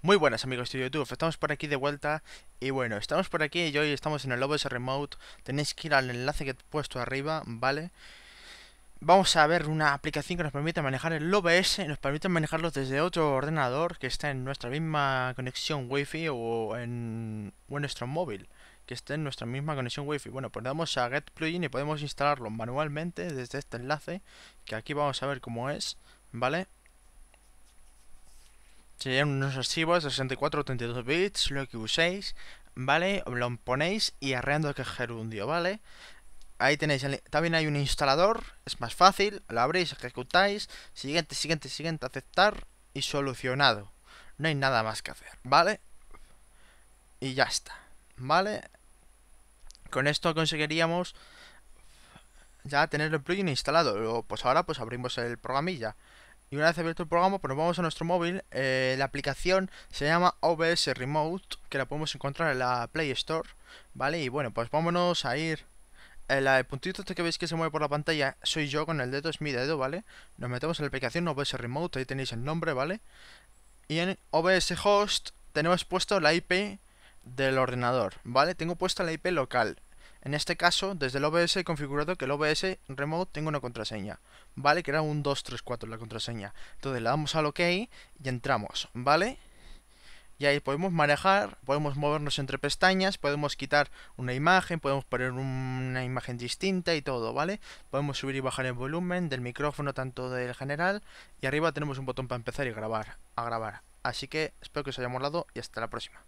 Muy buenas amigos de YouTube, estamos por aquí de vuelta y bueno, estamos por aquí y hoy estamos en el OBS Remote, tenéis que ir al enlace que he puesto arriba, ¿vale? Vamos a ver una aplicación que nos permite manejar el OBS, nos permite manejarlo desde otro ordenador que está en nuestra misma conexión Wi-Fi o en, nuestro móvil, que esté en nuestra misma conexión Wi-Fi. Bueno, pues damos a Get Plugin y podemos instalarlo manualmente desde este enlace, que aquí vamos a ver cómo es, ¿vale? Serían unos archivos de 64 o 32 bits, lo que uséis, ¿vale? Lo ponéis y arreando que gerundio, ¿vale? Ahí tenéis, también hay un instalador, es más fácil, lo abrís, ejecutáis, siguiente, siguiente, siguiente, aceptar y solucionado. No hay nada más que hacer, ¿vale? Y ya está, ¿vale? Con esto conseguiríamos ya tener el plugin instalado. pues ahora pues abrimos el programilla. Y una vez abierto el programa, pues nos vamos a nuestro móvil. Eh, la aplicación se llama OBS Remote, que la podemos encontrar en la Play Store. ¿Vale? Y bueno, pues vámonos a ir. Eh, el, puntito este que veis que se mueve por la pantalla soy yo con el dedo, es mi dedo, ¿vale? Nos metemos en la aplicación OBS Remote, ahí tenéis el nombre, ¿vale? Y en OBS Host tenemos puesto la IP del ordenador, ¿vale? Tengo puesta la IP local. En este caso, desde el OBS he configurado que el OBS Remote tenga una contraseña, ¿vale? Que era un 234 la contraseña. Entonces le damos al OK y entramos, ¿vale? Y ahí podemos manejar, podemos movernos entre pestañas, podemos quitar una imagen, podemos poner una imagen distinta y todo, ¿vale? Podemos subir y bajar el volumen del micrófono, tanto del general, y arriba tenemos un botón para empezar y grabar, a grabar. Así que espero que os haya molado y hasta la próxima.